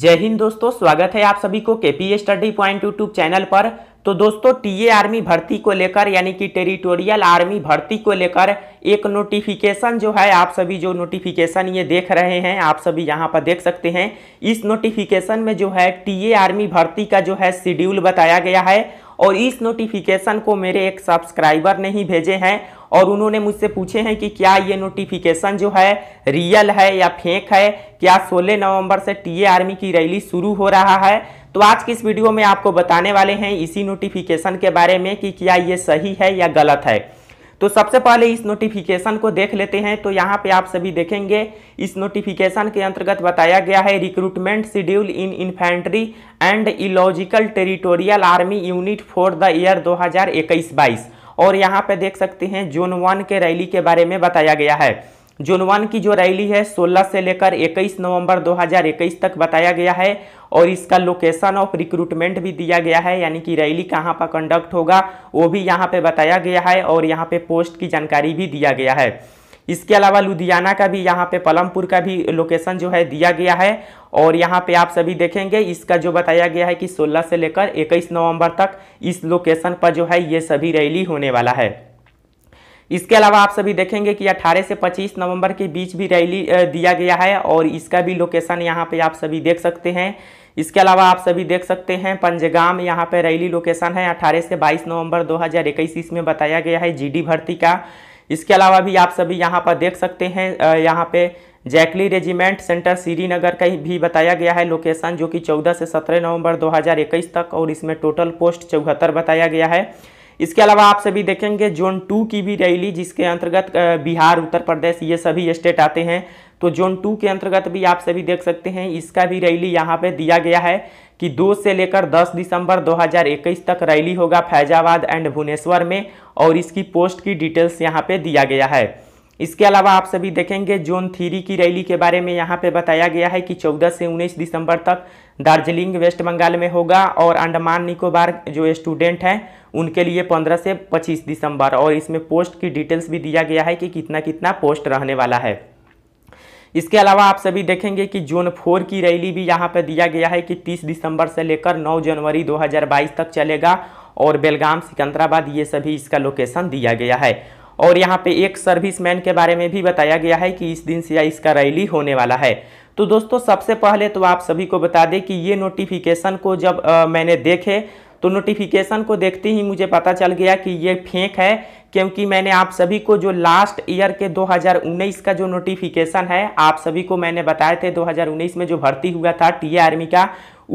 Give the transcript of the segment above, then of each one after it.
जय हिंद दोस्तों स्वागत है आप सभी को K P Study Point YouTube channel पर तो दोस्तों टीए आर्मी भर्ती को लेकर यानी कि टेरिटोरियल आर्मी भर्ती को लेकर एक नोटिफिकेशन जो है आप सभी जो नोटिफिकेशन ये देख रहे हैं आप सभी यहाँ पर देख सकते हैं इस नोटिफिकेशन में जो है टीए आर्मी भर्ती का जो है शेड्यूल बताया गया है और इस नोटिफिकेशन को मेरे एक सब्सक्राइबर ने ही भेजे हैं और उन्होंने मुझसे पूछे हैं कि क्या ये नोटिफिकेशन जो है रियल है या फेंक है क्या 16 नवंबर से टीए आर्मी की रैली शुरू हो रहा है तो आज की इस वीडियो में आपको बताने वाले हैं इसी नोटिफिकेशन के बारे में कि क्या ये सही है या गलत है तो सबसे पहले इस नोटिफिकेशन को देख लेते हैं तो यहाँ पे आप सभी देखेंगे इस नोटिफिकेशन के अंतर्गत बताया गया है recruitment schedule in infantry and ecological territorial army unit for the year 2021-22 और यहाँ पे देख सकते हैं जोन वन के रैली के बारे में बताया गया है जोन वन की जो रैली है 16 से लेकर 21 नवंबर 2021 तक बताया गया है और इसका लोकेशन ऑफ रिक्रूटमेंट भी दिया गया है यानी कि रैली कहाँ पर कंडक्ट होगा वो भी यहाँ पे बताया गया है और यहाँ पे पोस्ट की जानकारी भी दिया गया है इसके अलावा लुधियाना का भी यहाँ पे पलमपुर का भी लोकेशन जो है दिया गया है और यहाँ पे आप सभी देखेंगे इसका जो बताया गया है कि 16 से लेकर 21 नवंबर तक इस लोकेशन पर जो है ये सभी रैली होने वाला है इसके अलावा आप सभी देखेंगे कि 18 से 25 नवंबर के बीच भी रैली दिया गया है और इसका भी लोकेशन यहाँ पे आप सभी देख सकते हैं इसके अलावा आप सभी देख सकते हैं पंजगाम यहाँ पे रैली लोकेशन है 18 से 22 नवंबर 2021 इसमें बताया गया है जीडी भर्ती का इसके अलावा भी आप सभी यहाँ पर देख सकते हैं यहाँ पे जैकली रेजिमेंट सेंटर श्रीनगर का भी बताया गया है लोकेशन जो कि चौदह से सत्रह नवम्बर दो तक और इसमें टोटल पोस्ट चौहत्तर बताया गया है इसके अलावा आप सभी देखेंगे जोन टू की भी रैली जिसके अंतर्गत बिहार उत्तर प्रदेश ये सभी स्टेट आते हैं तो जोन टू के अंतर्गत भी आप सभी देख सकते हैं इसका भी रैली यहाँ पे दिया गया है कि दो से लेकर दस दिसंबर 2021 तक रैली होगा फैजाबाद एंड भुवनेश्वर में और इसकी पोस्ट की डिटेल्स यहाँ पे दिया गया है इसके अलावा आप सभी देखेंगे जोन थ्री की रैली के बारे में यहाँ पे बताया गया है कि 14 से 19 दिसंबर तक दार्जिलिंग वेस्ट बंगाल में होगा और अंडमान निकोबार जो स्टूडेंट हैं उनके लिए 15 से 25 दिसंबर और इसमें पोस्ट की डिटेल्स भी दिया गया है कि कितना कितना पोस्ट रहने वाला है इसके अलावा आप सभी देखेंगे कि जोन फोर की रैली भी यहाँ पर दिया गया है कि तीस दिसंबर से लेकर नौ जनवरी दो तक चलेगा और बेलगाम सिकंदराबाद ये सभी इसका लोकेशन दिया गया है और यहाँ पे एक सर्विसमैन के बारे में भी बताया गया है कि इस दिन से इसका रैली होने वाला है तो दोस्तों सबसे पहले तो आप सभी को बता दें कि ये नोटिफिकेशन को जब आ, मैंने देखे तो नोटिफिकेशन को देखते ही मुझे पता चल गया कि ये फेंक है क्योंकि मैंने आप सभी को जो लास्ट ईयर के 2019 का जो नोटिफिकेशन है आप सभी को मैंने बताए थे 2019 में जो भर्ती हुआ था टी आर्मी का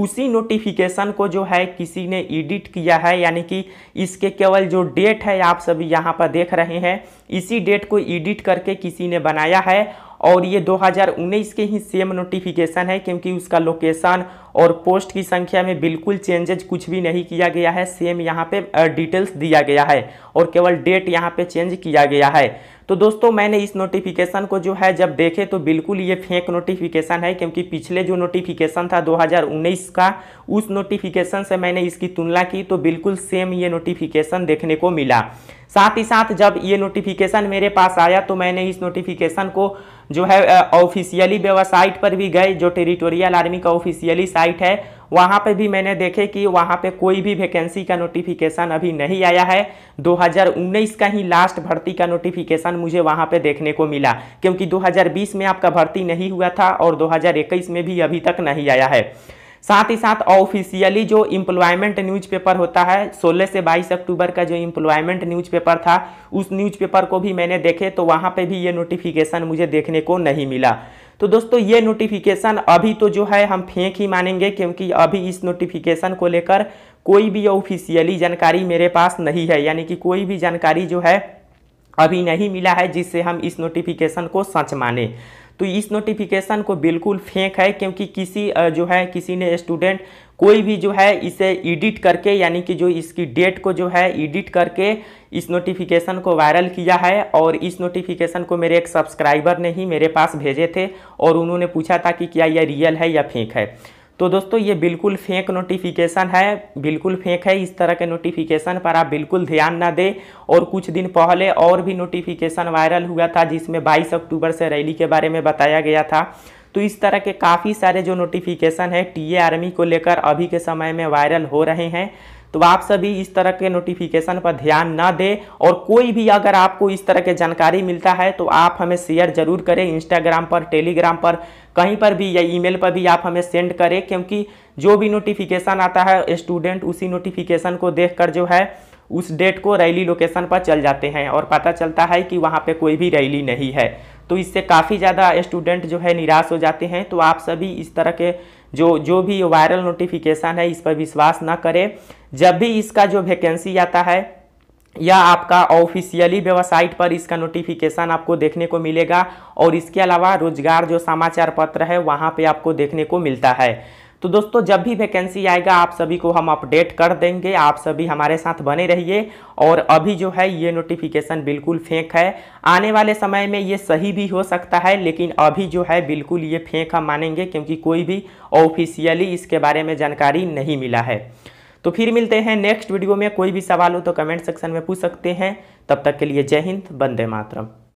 उसी नोटिफिकेशन को जो है किसी ने एडिट किया है यानी कि इसके केवल जो डेट है आप सभी यहाँ पर देख रहे हैं इसी डेट को एडिट करके किसी ने बनाया है और ये 2019 के ही सेम नोटिफिकेशन है क्योंकि उसका लोकेशन और पोस्ट की संख्या में बिल्कुल चेंजेज कुछ भी नहीं किया गया है सेम यहाँ पे डिटेल्स दिया गया है और केवल डेट यहाँ पे चेंज किया गया है तो दोस्तों मैंने इस नोटिफिकेशन को जो है जब देखे तो बिल्कुल ये फेक नोटिफिकेशन है क्योंकि पिछले जो नोटिफिकेशन था 2019 का उस नोटिफिकेशन से मैंने इसकी तुलना की तो बिल्कुल सेम ये नोटिफिकेशन देखने को मिला साथ ही साथ जब ये नोटिफिकेशन मेरे पास आया तो मैंने इस नोटिफिकेशन को जो है ऑफिशियली वेबसाइट पर भी गए जो टेरिटोरियल आर्मी का ऑफिशियली साइट है वहाँ पे भी मैंने देखे कि वहाँ पे कोई भी वैकेंसी का नोटिफिकेशन अभी नहीं आया है 2019 का ही लास्ट भर्ती का नोटिफिकेशन मुझे वहाँ पे देखने को मिला क्योंकि 2020 में आपका भर्ती नहीं हुआ था और 2021 में भी अभी तक नहीं आया है साथ ही साथ ऑफिशियली जो न्यूज़ न्यूज़पेपर होता है 16 से 22 अक्टूबर का जो न्यूज़ न्यूज़पेपर था उस न्यूज़पेपर को भी मैंने देखे तो वहाँ पे भी ये नोटिफिकेशन मुझे देखने को नहीं मिला तो दोस्तों ये नोटिफिकेशन अभी तो जो है हम फेंक ही मानेंगे क्योंकि अभी इस नोटिफिकेशन को लेकर कोई भी ऑफिशियली जानकारी मेरे पास नहीं है यानी कि कोई भी जानकारी जो है अभी नहीं मिला है जिससे हम इस नोटिफिकेशन को सच माने तो इस नोटिफिकेशन को बिल्कुल फेंक है क्योंकि किसी जो है किसी ने स्टूडेंट कोई भी जो है इसे एडिट करके यानी कि जो इसकी डेट को जो है एडिट करके इस नोटिफिकेशन को वायरल किया है और इस नोटिफिकेशन को मेरे एक सब्सक्राइबर ने ही मेरे पास भेजे थे और उन्होंने पूछा था कि क्या यह रियल है या फेंक है तो दोस्तों ये बिल्कुल फेक नोटिफिकेशन है बिल्कुल फेक है इस तरह के नोटिफिकेशन पर आप बिल्कुल ध्यान ना दें और कुछ दिन पहले और भी नोटिफिकेशन वायरल हुआ था जिसमें 22 अक्टूबर से रैली के बारे में बताया गया था तो इस तरह के काफ़ी सारे जो नोटिफिकेशन है टीए आर्मी को लेकर अभी के समय में वायरल हो रहे हैं तो आप सभी इस तरह के नोटिफिकेशन पर ध्यान ना दें और कोई भी अगर आपको इस तरह के जानकारी मिलता है तो आप हमें शेयर जरूर करें इंस्टाग्राम पर टेलीग्राम पर कहीं पर भी या ईमेल पर भी आप हमें सेंड करें क्योंकि जो भी नोटिफिकेशन आता है स्टूडेंट उसी नोटिफिकेशन को देख जो है उस डेट को रैली लोकेशन पर चल जाते हैं और पता चलता है कि वहाँ पर कोई भी रैली नहीं है तो इससे काफ़ी ज़्यादा स्टूडेंट जो है निराश हो जाते हैं तो आप सभी इस तरह के जो जो भी वायरल नोटिफिकेशन है इस पर विश्वास ना करें जब भी इसका जो वैकेंसी आता है या आपका ऑफिशियली वेबसाइट पर इसका नोटिफिकेशन आपको देखने को मिलेगा और इसके अलावा रोजगार जो समाचार पत्र है वहाँ पे आपको देखने को मिलता है तो दोस्तों जब भी वैकेंसी आएगा आप सभी को हम अपडेट कर देंगे आप सभी हमारे साथ बने रहिए और अभी जो है ये नोटिफिकेशन बिल्कुल फेंक है आने वाले समय में ये सही भी हो सकता है लेकिन अभी जो है बिल्कुल ये फेंक हम मानेंगे क्योंकि कोई भी ऑफिशियली इसके बारे में जानकारी नहीं मिला है तो फिर मिलते हैं नेक्स्ट वीडियो में कोई भी सवाल हो तो कमेंट सेक्शन में पूछ सकते हैं तब तक के लिए जय हिंद बंदे मातरम